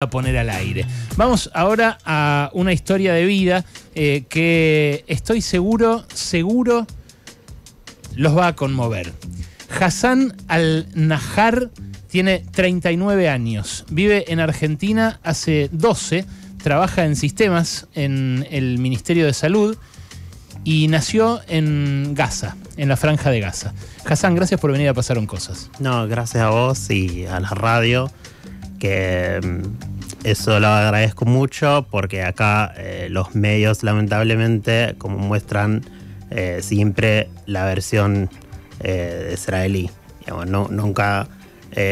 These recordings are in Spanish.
a poner al aire. Vamos ahora a una historia de vida eh, que estoy seguro, seguro los va a conmover. Hassan al-Nahar tiene 39 años, vive en Argentina hace 12, trabaja en sistemas en el Ministerio de Salud y nació en Gaza, en la franja de Gaza. Hassan, gracias por venir a Pasaron Cosas. No, gracias a vos y a la radio que mm, eso lo agradezco mucho porque acá eh, los medios lamentablemente como muestran eh, siempre la versión eh, de israelí. no, nunca,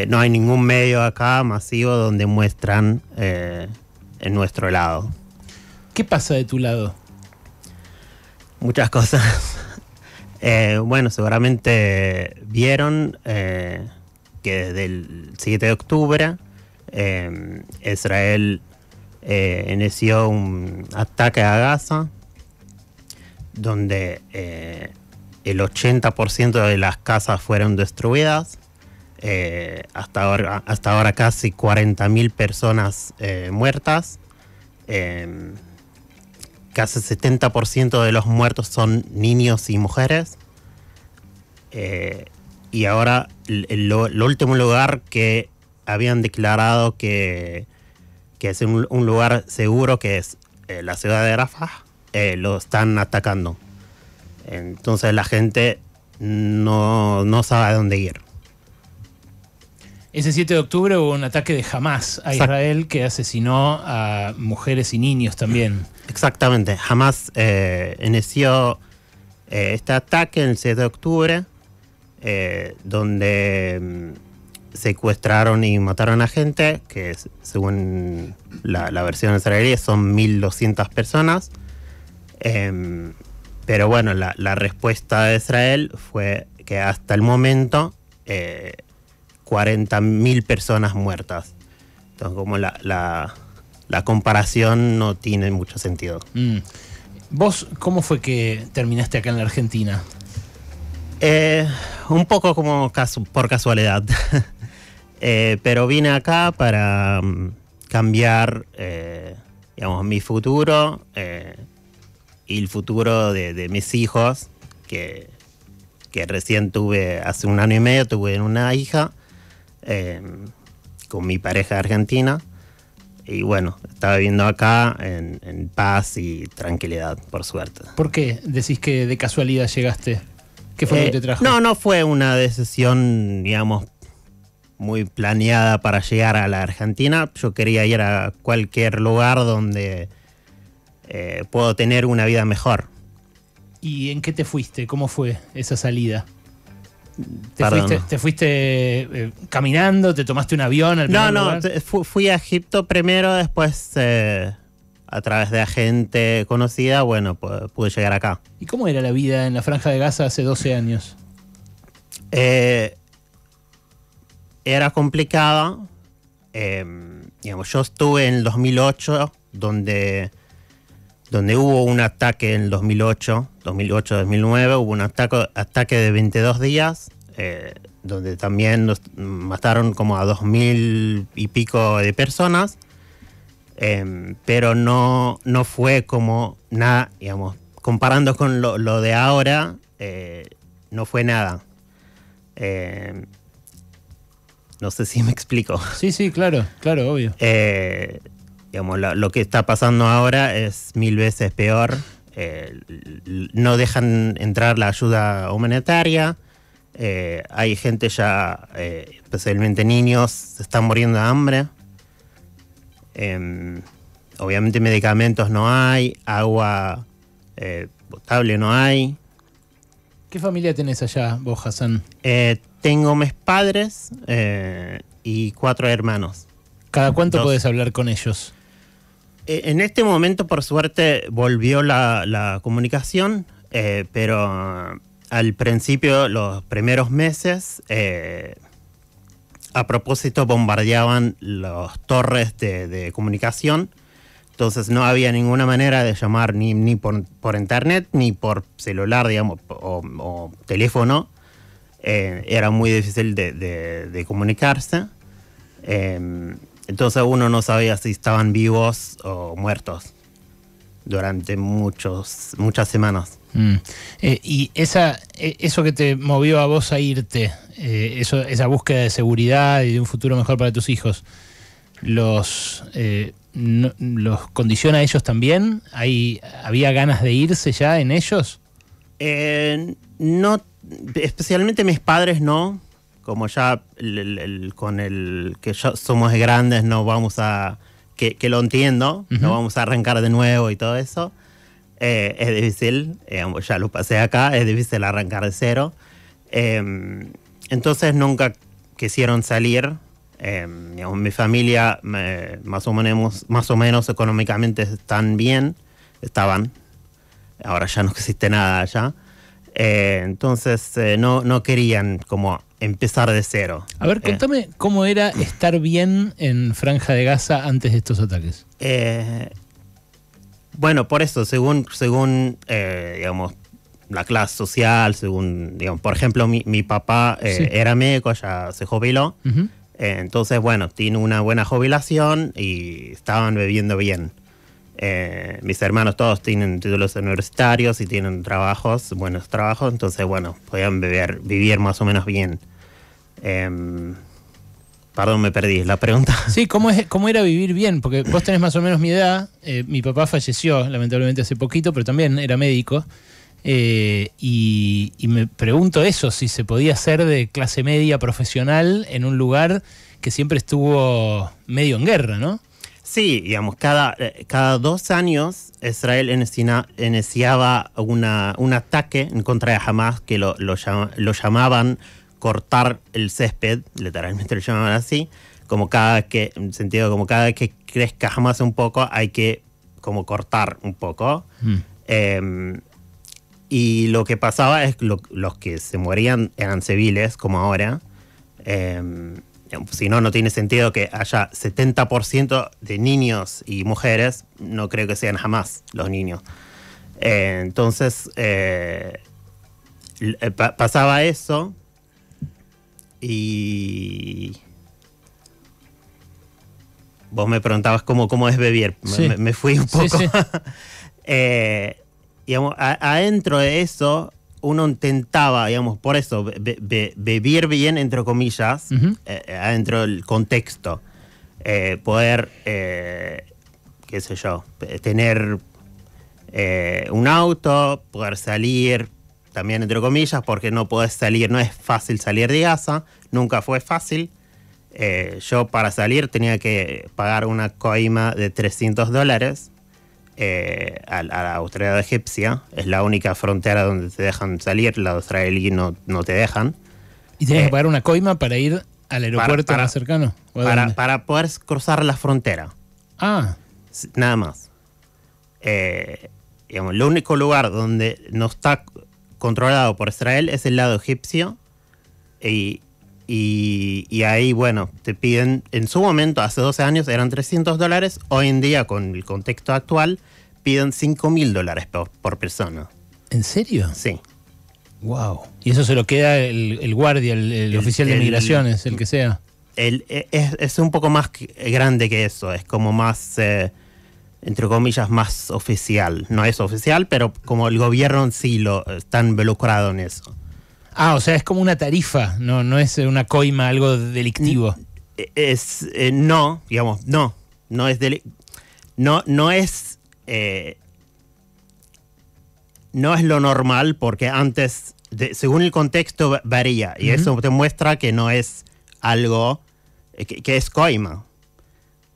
no hay ningún medio acá masivo donde muestran en nuestro lado. ¿Qué pasa de tu lado? Muchas cosas. bueno, seguramente vieron que desde el 7 de octubre Em, Israel eh, inició un ataque a Gaza, donde eh, el 80% de las casas fueron destruidas. Eh, hasta, ahora, hasta ahora casi 40.000 personas muertas. Em, casi 70% de los muertos son niños y mujeres. y ahora el último lugar que habían declarado que, es un, lugar seguro, que es eh, la ciudad de Rafah, eh, lo están atacando. Entonces la gente no, sabe a dónde ir. Ese 7 de octubre hubo un ataque de Hamas a Israel que asesinó a mujeres y niños también. Exactamente. Hamas eh, inició este ataque el 7 de octubre, donde mm, secuestraron y mataron a gente, que según la, versión israelí son 1.200 personas. Em, pero bueno, la, respuesta de Israel fue que hasta el momento 40.000 eh, personas muertas. Entonces como la, comparación no tiene mucho sentido. Mm. ¿Vos cómo fue que terminaste acá en la Argentina? Eh, un poco como por casualidad. Eh, pero vine acá para mm, cambiar, eh, digamos, mi futuro eh, y el futuro de, mis hijos, que, que, recién tuve, hace un año y medio, tuve una hija con mi pareja argentina. Y bueno, estaba viviendo acá en, en paz y tranquilidad, por suerte. ¿Por qué decís que de casualidad llegaste? ¿Qué fue lo que te trajo? No, no fue una decisión, digamos, muy planeada para llegar a la Argentina. Yo quería ir a cualquier lugar donde eh, puedo tener una vida mejor. ¿Y en qué te fuiste? ¿Cómo fue esa salida? ¿Te fuiste, eh, caminando? ¿Te tomaste un avión? no, no, fui a Egipto primero, después eh, a través de gente conocida, bueno, pude llegar acá. ¿Y cómo era la vida en la Franja de Gaza hace 12 años? Eh, era complicada. Eh, digamos, yo estuve en 2008, donde, donde hubo un ataque en 2008, 2008-2009, hubo un ataque, ataque de 22 días, eh, donde también mataron como a 2.000 y pico de personas. Eh, pero no, no fue como nada, digamos, comparando con lo, lo de ahora, no fue nada. No sé si me explico. Sí, sí, claro, claro, obvio. Eh, digamos, lo, que está pasando ahora es mil veces peor. Eh, no dejan entrar la ayuda humanitaria. Eh, hay gente ya, especialmente niños, se están muriendo de hambre. Em, obviamente medicamentos no hay, agua potable no hay. ¿Qué familia tenés allá vos, Hassan? Eh, tengo mis padres eh, y cuatro hermanos. ¿Cada cuánto puedes hablar con ellos? Eh, en este momento, por suerte, volvió la, comunicación, pero al principio, los primeros meses, a propósito bombardeaban las torres de comunicación entonces no había ninguna manera de llamar ni, ni por, por internet ni por celular, digamos, o, teléfono. Eh, era muy difícil de, comunicarse. Eh, entonces uno no sabía si estaban vivos o muertos durante muchos, muchas semanas. Mm. Eh, y esa, eso que te movió a vos a irte, eso, esa búsqueda de seguridad y de un futuro mejor para tus hijos, los los condiciona a ellos también? ¿Hay, ¿Había ganas de irse ya en ellos? Eh, no, especialmente mis padres no. Como ya con el que somos grandes no vamos a... Que, lo entiendo, no vamos a arrancar de nuevo y todo eso. Eh, es difícil, ya lo pasé acá, es difícil arrancar de cero. Em, entonces nunca quisieron salir Em, mi familia más o menos, más o menos económicamente están bien, estaban. Ahora ya no existe nada allá. Eh, entonces eh, no, no querían como empezar de cero. A ver, eh, contame cómo era estar bien en Franja de Gaza antes de estos ataques. bueno, por eso, según, según digamos, la clase social, según, digamos, por ejemplo, mi, papá era médico, ya se jubiló entonces, bueno, tiene una buena jubilación y estaban bebiendo bien. Eh, mis hermanos todos tienen títulos universitarios y tienen trabajos, buenos trabajos, entonces, bueno, podían beber vivir más o menos bien. Em, perdón, me perdí la pregunta. Sí, ¿cómo, es, ¿cómo era vivir bien? Porque vos tenés más o menos mi edad, eh, mi papá falleció lamentablemente hace poquito, pero también era médico. Eh, y, me pregunto eso, si se podía hacer de clase media profesional en un lugar que siempre estuvo medio en guerra, ¿no? Sí, digamos, cada, eh, cada dos años Israel iniciaba una, un ataque en contra de Hamas que lo, lo llamaban cortar el césped, literalmente lo llamaban así, como cada que, en sentido, como cada vez que crezca Hamas un poco hay que como cortar un poco. Mm. Em, y lo que pasaba es que los que se morían eran civiles, como ahora. Em, si no, no tiene sentido que haya 70% de niños y mujeres. No creo que sean jamás los niños. Eh, entonces, eh, eh, pasaba eso. Y vos me preguntabas cómo, cómo es beber. Me, fui un poco. digamos, adentro de eso uno intentaba, digamos, por eso, vivir bien, entre comillas, eh, eh, adentro del contexto. Eh, poder, qué sé yo, tener un auto, poder salir, también entre comillas, porque no puedes salir, no es fácil salir de casa, nunca fue fácil. yo para salir tenía que pagar una coima de 300 dólares eh, a, a, la de egipcia, es la única frontera donde te dejan salir, la israelí no, no te dejan. ¿Y tienes que eh, pagar una coima para ir al aeropuerto más cercano? Para, para, poder cruzar la frontera. Ah. Nada más. Eh, digamos, el único lugar donde no está controlado por Israel es el lado egipcio. Y, y, y, ahí, bueno, te piden, en su momento, hace 12 años, eran 300 dólares. Hoy en día, con el contexto actual, piden 5 mil dólares por, persona. ¿En serio? Sí. Wow. Y eso se lo queda el, guardia, el, oficial de migraciones, el que sea. E, es, un poco más grande que eso, es como más, eh, entre comillas, más oficial. No es oficial, pero como el gobierno sí lo, está involucrado en eso. Ah, o sea, es como una tarifa, no, no es una coima, algo delictivo. Es, eh, no, digamos, no. No es, no, no es eh, no es lo normal porque antes, según el contexto, varía. Y eso te muestra que no es algo eh, que, es coima.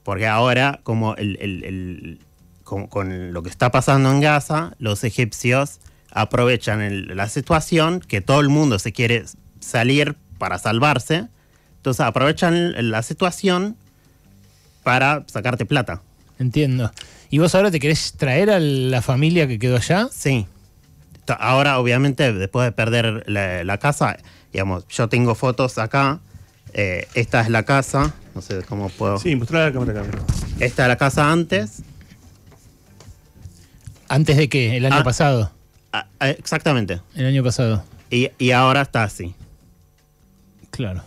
Porque ahora, como, con, lo que está pasando en Gaza, los egipcios aprovechan la situación, que todo el mundo se quiere salir para salvarse. Entonces aprovechan la situación para sacarte plata. Entiendo. ¿Y vos ahora te querés traer a la familia que quedó allá? Sí. Ahora, obviamente, después de perder la, casa, digamos, yo tengo fotos acá. Eh, esta es la casa. No sé cómo puedo. Sí, mostrar la cámara, acá. Esta es la casa antes. ¿Antes de qué? ¿El año ah, pasado? Ah, exactamente. El año pasado. y ahora está así. Claro.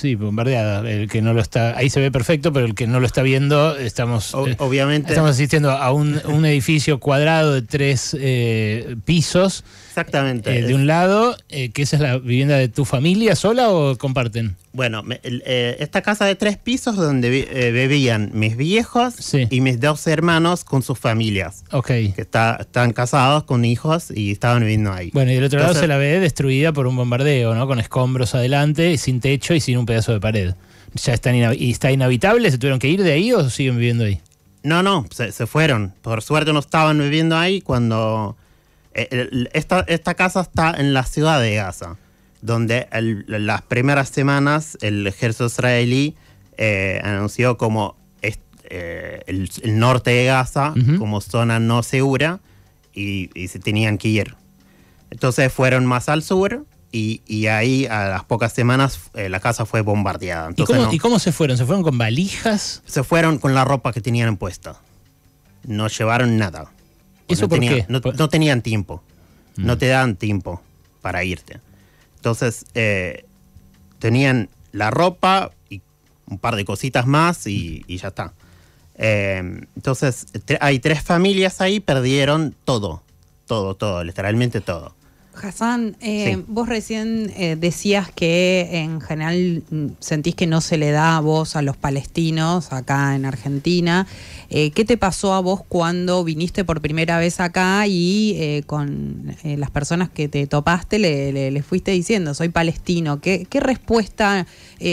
Sí, bombardeada. El que no lo está, ahí se ve perfecto, pero el que no lo está viendo, estamos eh, obviamente estamos asistiendo a un, edificio cuadrado de tres eh, pisos Exactamente. Eh, de un lado, eh, que esa es la vivienda de tu familia sola o comparten. Bueno, eh, esta casa de tres pisos donde vivían mis viejos y mis dos hermanos con sus familias. Ok. Que están casados con hijos y estaban viviendo ahí. Bueno, y del otro lado se la ve destruida por un bombardeo, ¿no? Con escombros adelante, sin techo y sin un pedazo de pared. ¿Ya y está inhabitable? ¿Se tuvieron que ir de ahí o siguen viviendo ahí? No, no, se, se fueron. Por suerte no estaban viviendo ahí cuando eh, esta, esta casa está en la ciudad de Gaza, donde las primeras semanas el ejército israelí eh, anunció como eh, el, norte de Gaza como zona no segura y, se tenían que ir. Entonces fueron más al sur y, ahí a las pocas semanas la casa fue bombardeada. ¿Y, cómo, se fueron? ¿Se fueron con valijas? Se fueron con la ropa que tenían puesta. No llevaron nada. Pues ¿Eso no, No, tenían tiempo, no mm. te dan tiempo para irte. Entonces, eh, tenían la ropa y un par de cositas más y, ya está. Eh, entonces, hay tres familias ahí, perdieron todo, todo, todo, literalmente todo. Hassan, eh, vos recién eh, decías que en general mm, sentís que no se le da voz a los palestinos acá en Argentina. Eh, ¿Qué te pasó a vos cuando viniste por primera vez acá y con las personas que te topaste le, fuiste diciendo, soy palestino? ¿Qué, respuesta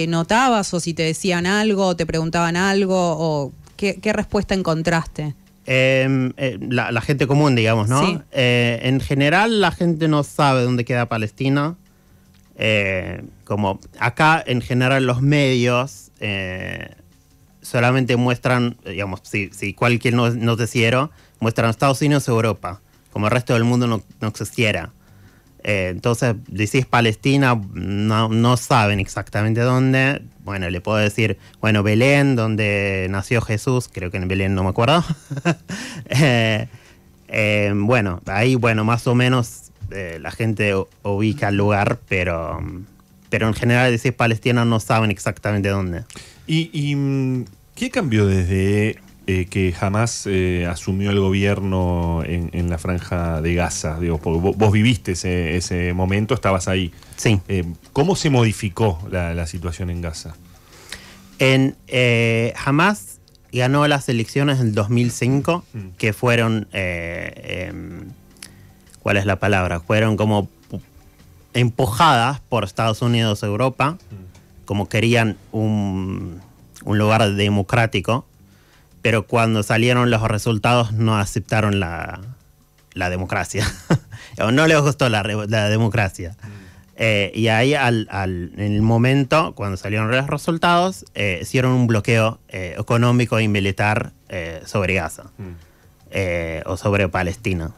notabas o si te decían algo, o te preguntaban algo o qué, qué respuesta encontraste? Em, eh, la, gente común, digamos, ¿no? Sí. Eh, en general la gente no sabe dónde queda Palestina. Eh, como acá en general los medios solamente muestran, digamos, si, cualquier no nos decidiera, muestran Estados Unidos Europa, como el resto del mundo no, no existiera. entonces decís Palestina, no, no saben exactamente dónde, bueno, le puedo decir, bueno, Belén, donde nació Jesús, creo que en Belén no me acuerdo. Eh, eh, bueno, ahí, bueno, más o menos eh, la gente ubica el lugar, pero, pero en general decir palestinos no saben exactamente dónde. ¿Y, y mm, qué cambió desde eh, que jamás eh, asumió el gobierno en, la franja de Gaza. Digo, vos, viviste ese, momento, estabas ahí. Sí. Eh, ¿Cómo se modificó la, situación en Gaza? En, jamás ganó las elecciones en 2005, mm. que fueron, em, ¿cuál es la palabra? Fueron como empujadas por Estados Unidos, Europa, mm. como querían un, un lugar democrático pero cuando salieron los resultados no aceptaron la, la democracia. no les gustó la, democracia. Mm. Eh, y ahí, al, al, en el momento, cuando salieron los resultados, eh, hicieron un bloqueo eh, económico y militar sobre Gaza mm. o sobre Palestina.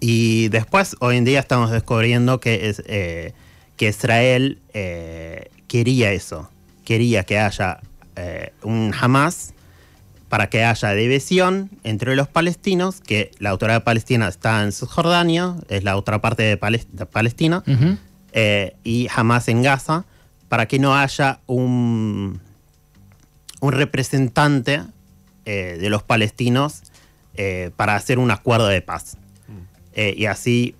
Y después, hoy en día, estamos descubriendo que, es, que Israel quería eso, quería que haya un Hamas para que haya división entre los palestinos, que la autoridad palestina está en Cisjordania, es la otra parte de, Palestina, eh, y jamás en Gaza, para que no haya un, representante eh, de los palestinos eh, para hacer un acuerdo de paz. Mm. y así,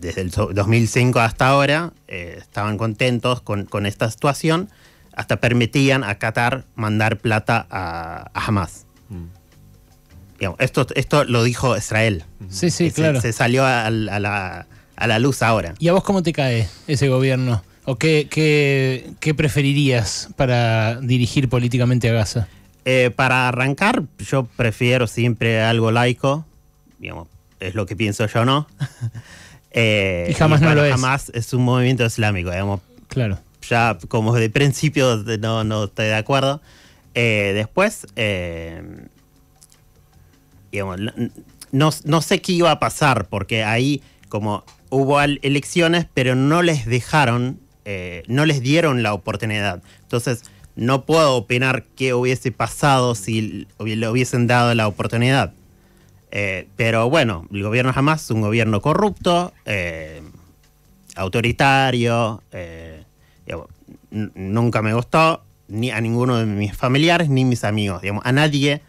desde el 2005 hasta ahora, estaban contentos con esta situación hasta permitían a Qatar mandar plata a, Hamas. Mm. esto, esto lo dijo Israel. Sí, sí, se, claro. Se salió a, la, luz ahora. ¿Y a vos cómo te cae ese gobierno? ¿O qué, qué, qué preferirías para dirigir políticamente a Gaza? Eh, para arrancar, yo prefiero siempre algo laico. Digamos, es lo que pienso yo, ¿no? Eh, y jamás no lo es. Jamás es un movimiento islámico, Claro ya como de principio no, estoy de acuerdo. Eh, después, eh, digamos, no, sé qué iba a pasar, porque ahí como hubo elecciones, pero no les dejaron, eh, no les dieron la oportunidad. Entonces, no puedo opinar qué hubiese pasado si le hubiesen dado la oportunidad. pero bueno, el gobierno jamás es un gobierno corrupto, autoritario. Eh, nunca me gustó, ni a ninguno de mis familiares, ni mis amigos. Digamos, a nadie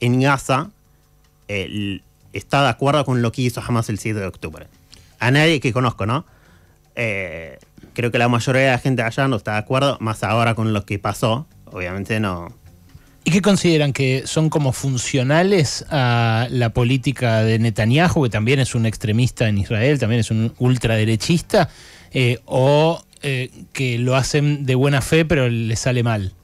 en Gaza está de acuerdo con lo que hizo jamás el 7 de octubre. A nadie que conozco, ¿no? Eh, creo que la mayoría de la gente allá no está de acuerdo, más ahora con lo que pasó, obviamente no. ¿Y qué consideran que son como funcionales a la política de Netanyahu, que también es un extremista en Israel, también es un ultraderechista? Eh, ¿O eh, que lo hacen de buena fe, pero les sale mal.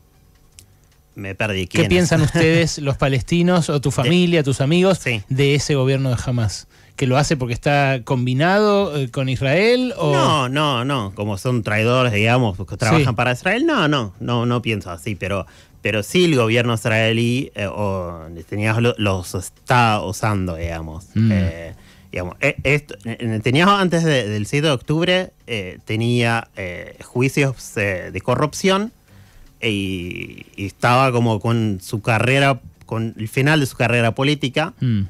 Me perdí. ¿Qué piensan ustedes, los palestinos, o tu eh, familia, tus amigos, de ese gobierno de Hamas? ¿Que lo hace porque está combinado eh, con Israel? O... No, no, no. Como son traidores, digamos, que trabajan para Israel. No, no, no, no pienso así. Pero, pero sí el gobierno israelí o los está usando, digamos. Mm. E, e, antes del 6 de octubre, eh, tenía eh, juicios eh, de corrupción e, y, estaba como con su carrera, con el final de su carrera política. Mm.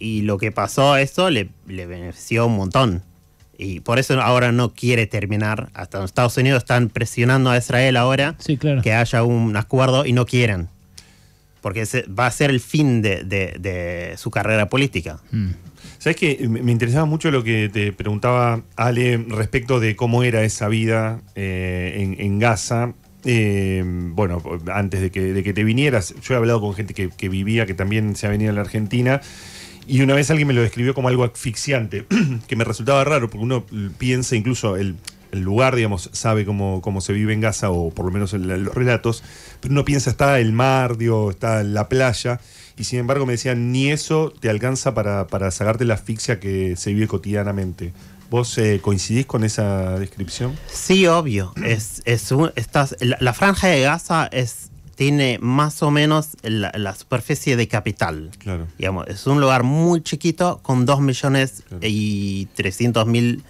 y lo que pasó a eso le, benefició un montón. Y por eso ahora no quiere terminar. Hasta los Estados Unidos están presionando a Israel ahora que haya un acuerdo y no quieren porque ese va a ser el fin de, su carrera política. Mm. Sabes que me interesaba mucho lo que te preguntaba Ale respecto de cómo era esa vida eh, en, Gaza. Eh, bueno, antes de que, te vinieras, yo he hablado con gente que, que vivía, que también se ha venido a la Argentina. Y una vez alguien me lo describió como algo asfixiante, que me resultaba raro, porque uno piensa incluso el, el lugar, digamos, sabe cómo, cómo se vive en Gaza, o por lo menos en los relatos, pero uno piensa, está el mar, digo, está la playa, y sin embargo me decían, ni eso te alcanza para, para sacarte la asfixia que se vive cotidianamente. ¿Vos eh, coincidís con esa descripción? Sí, obvio. Es, la, franja de Gaza es, tiene más o menos la, superficie de capital. Claro. Digamos, es un lugar muy chiquito con 2 millones y 300 mil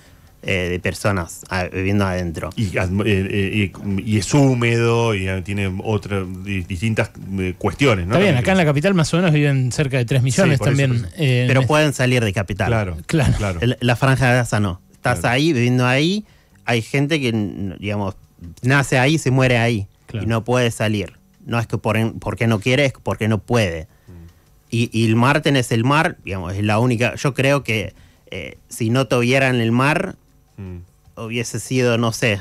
eh, de personas viviendo adentro. Eh, eh, y, es húmedo y tiene otras distintas cuestiones, ¿no? Está bien, acá en la capital más o menos viven cerca de 3 millones también. Pero pueden salir de capital. Claro, claro. La, franja de Gaza no. Estás ahí, viviendo ahí, hay gente que, digamos, nace ahí, se muere ahí y no puede salir. No es que por, porque no quiere, es porque no puede. Mm. Y, el mar tenés el mar, digamos, es la única. Yo creo que si no tuvieran el mar, Mm. Hubiese sido, no sé,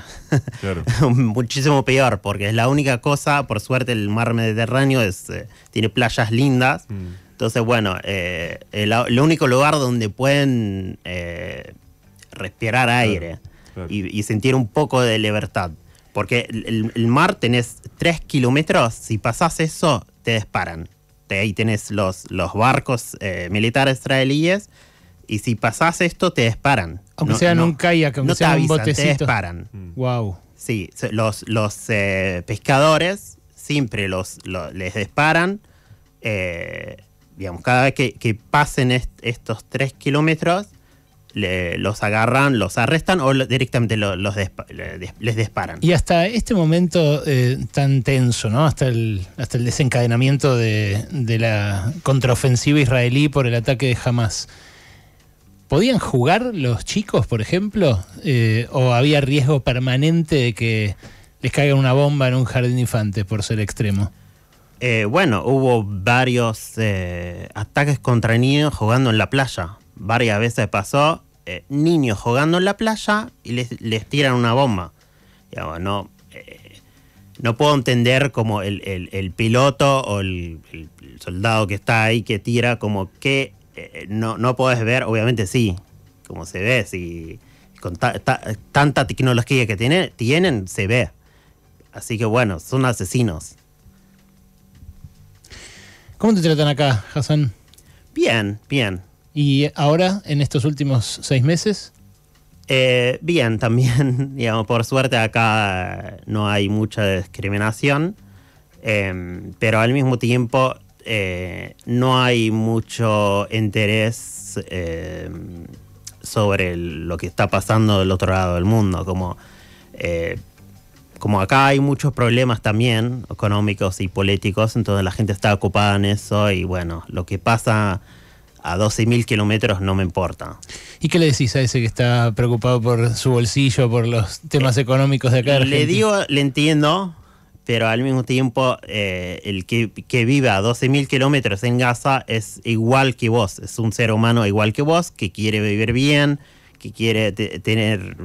muchísimo peor, porque es la única cosa, por suerte el mar Mediterráneo es, eh, tiene playas lindas, mm. entonces bueno, eh, el, único lugar donde pueden eh, respirar aire Y, sentir un poco de libertad, porque el, mar tenés tres kilómetros, si pasás eso, te disparan, ahí tenés los, los barcos militares israelíes y si pasas esto, te disparan. Aunque sea nunca un kayak, aunque sea un botecito. Te disparan. Wow. Mm. Sí, los, los eh, pescadores siempre los, les disparan. Eh, digamos, cada vez que, pasen estos tres kilómetros, los agarran, los arrestan o directamente los les, disparan. Y hasta este momento eh, tan tenso, ¿no? Hasta el, hasta el desencadenamiento de la contraofensiva israelí por el ataque de Hamas. ¿Podían jugar los chicos, por ejemplo? Eh, ¿O había riesgo permanente de que les caiga una bomba en un jardín infante por ser extremo? Eh, bueno, hubo varios eh, ataques contra niños jugando en la playa. Varias veces pasó niños jugando en la playa y les, tiran una bomba. no, no puedo entender como el, piloto o el, soldado que está ahí que tira, como qué eh, eh, no, no podés ver, obviamente sí, como se ve, si con tanta tecnología que tienen, se ve. Así que bueno, son asesinos. ¿Cómo te tratan acá, Hassan? Bien, bien. ¿Y ahora, en estos últimos seis meses? Eh, bien, también, digamos, por suerte acá no hay mucha discriminación, em, pero al mismo tiempo no hay mucho interés em, sobre lo que está pasando del otro lado del mundo. Como, eh, como acá hay muchos problemas también, económicos y políticos, entonces la gente está ocupada en eso y bueno, lo que pasa a 12.000 kilómetros no me importa. ¿Y qué le decís a ese que está preocupado por su bolsillo, por los temas eh, económicos de acá? le digo, le entiendo, pero al mismo tiempo eh, el que, vive a 12.000 kilómetros en Gaza es igual que vos, es un ser humano igual que vos, que quiere vivir bien, que quiere tener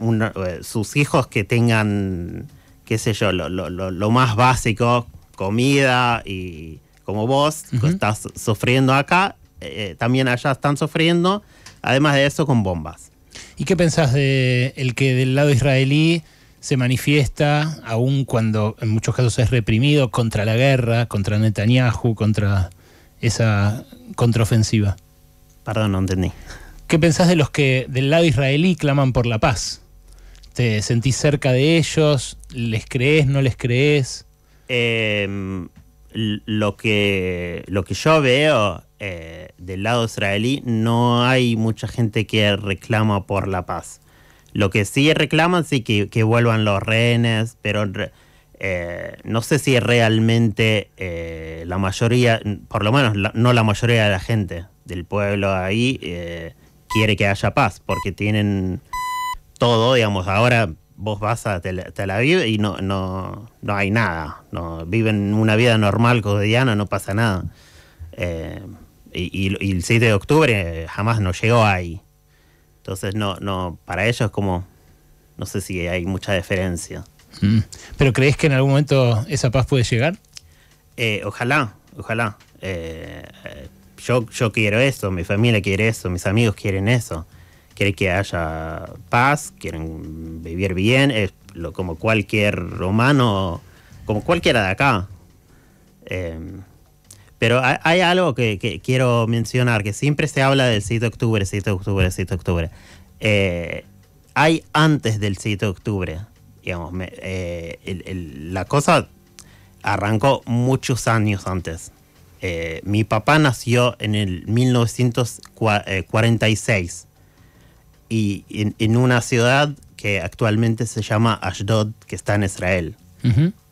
eh, sus hijos que tengan, qué sé yo, lo, más básico, comida y como vos, estás sufriendo acá, eh, también allá están sufriendo, además de eso con bombas. ¿Y qué pensás de el que del lado israelí se manifiesta, aun cuando en muchos casos es reprimido, contra la guerra, contra Netanyahu, contra esa contraofensiva. Perdón, no entendí. ¿Qué pensás de los que del lado israelí claman por la paz? ¿Te sentís cerca de ellos? ¿Les crees? ¿No les crees? Em, lo, que, lo que yo veo eh, del lado israelí, no hay mucha gente que reclama por la paz. Lo que sí reclaman, sí, que, vuelvan los rehenes, pero eh, no sé si realmente eh, la mayoría, por lo menos no la mayoría de la gente del pueblo ahí, eh, quiere que haya paz, porque tienen todo, digamos, ahora vos vas a Tel, Aviv y no, no, hay nada, no, viven una vida normal, cotidiana, no pasa nada. Y, el 6 de octubre jamás nos llegó ahí. Entonces, no, no, para ellos es como, no sé si hay mucha diferencia. Mm. ¿Pero crees que en algún momento esa paz puede llegar? Eh, ojalá, ojalá. Eh, eh, yo, yo quiero eso, mi familia quiere eso, mis amigos quieren eso. Quieren que haya paz, quieren vivir bien, como cualquier romano, como cualquiera de acá. Pero hay, algo que, quiero mencionar, que siempre se habla del 7 de octubre, 7 de octubre, 7 de octubre. Eh, hay antes del 7 de octubre, digamos, eh, la cosa arrancó muchos años antes. Eh, mi papá nació en el 1946 y en, una ciudad que actualmente se llama Ashdod, que está en Israel.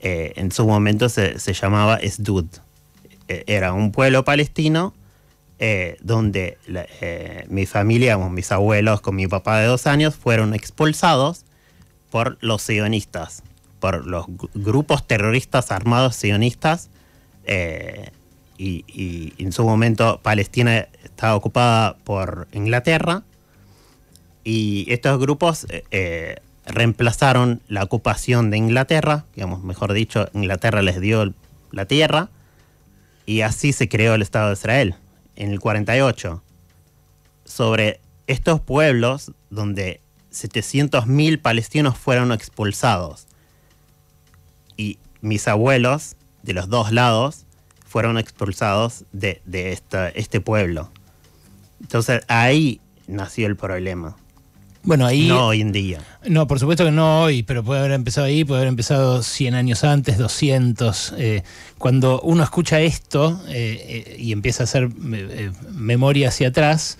en su momento se, se llamaba Esdud. Eh, era un pueblo palestino eh, donde eh, mi familia, mis abuelos con mi papá de dos años, fueron expulsados por los sionistas, por los grupos terroristas armados sionistas. y, y, en su momento Palestina estaba ocupada por Inglaterra. Y estos grupos reemplazaron la ocupación de Inglaterra, digamos, mejor dicho, Inglaterra les dio la tierra y así se creó el Estado de Israel, en el 48, sobre estos pueblos donde 700.000 palestinos fueron expulsados. Y mis abuelos, de los dos lados, fueron expulsados de, este pueblo. Entonces ahí nació el problema. Bueno, ahí. No hoy en día. No, por supuesto que no hoy, pero puede haber empezado ahí, puede haber empezado 100 años antes, 200. Eh, cuando uno escucha esto eh, eh, y empieza a hacer memoria hacia atrás,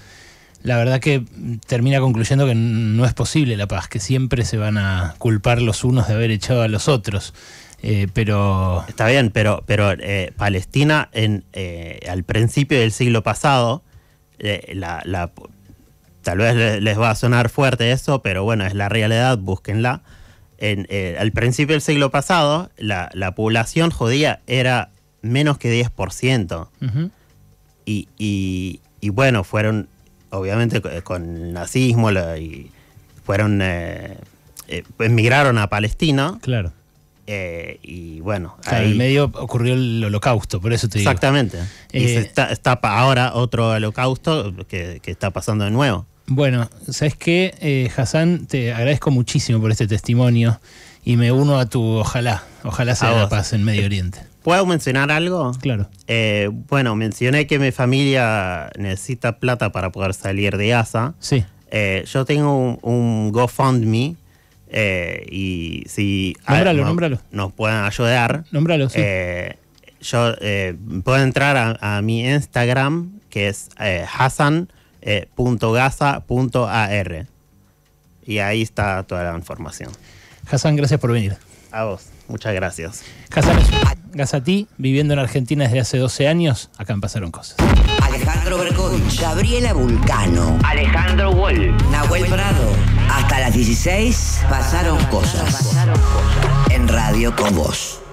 la verdad que termina concluyendo que no es posible la paz, que siempre se van a culpar los unos de haber echado a los otros. pero está bien, pero pero Palestina en al principio del siglo pasado la, Tal vez les va a sonar fuerte eso, pero bueno, es la realidad, búsquenla. Eh, al principio del siglo pasado, la, población judía era menos que 10%. y, bueno, fueron, obviamente, eh, con el nazismo, y fueron, eh, emigraron a Palestina. Claro. y bueno, ahí... en medio ocurrió el holocausto, por eso te digo. Exactamente. y está, ahora otro holocausto que, está pasando de nuevo. Bueno, sabes qué, eh, Hassan, te agradezco muchísimo por este testimonio y me uno a tu ojalá, ojalá sea la paz en Medio Oriente. ¿Puedo mencionar algo? Claro. Eh, bueno, mencioné que mi familia necesita plata para poder salir de ASA. Sí. Eh, yo tengo un, GoFundMe y si nómbralo, nos pueden ayudar, nómbralo, sí. yo puedo entrar a, mi Instagram que es Hassan eh, .gaza.ar. Y ahí está toda la información. Hassan, gracias por venir. A vos, muchas gracias. Hassan Ti, viviendo en Argentina desde hace 12 años, acá me Pasaron Cosas. Alejandro Berkovich, Gabriela Vulcano, Alejandro Wall, Nahuel Prado. Hasta las 16 pasaron cosas. En radio con vos.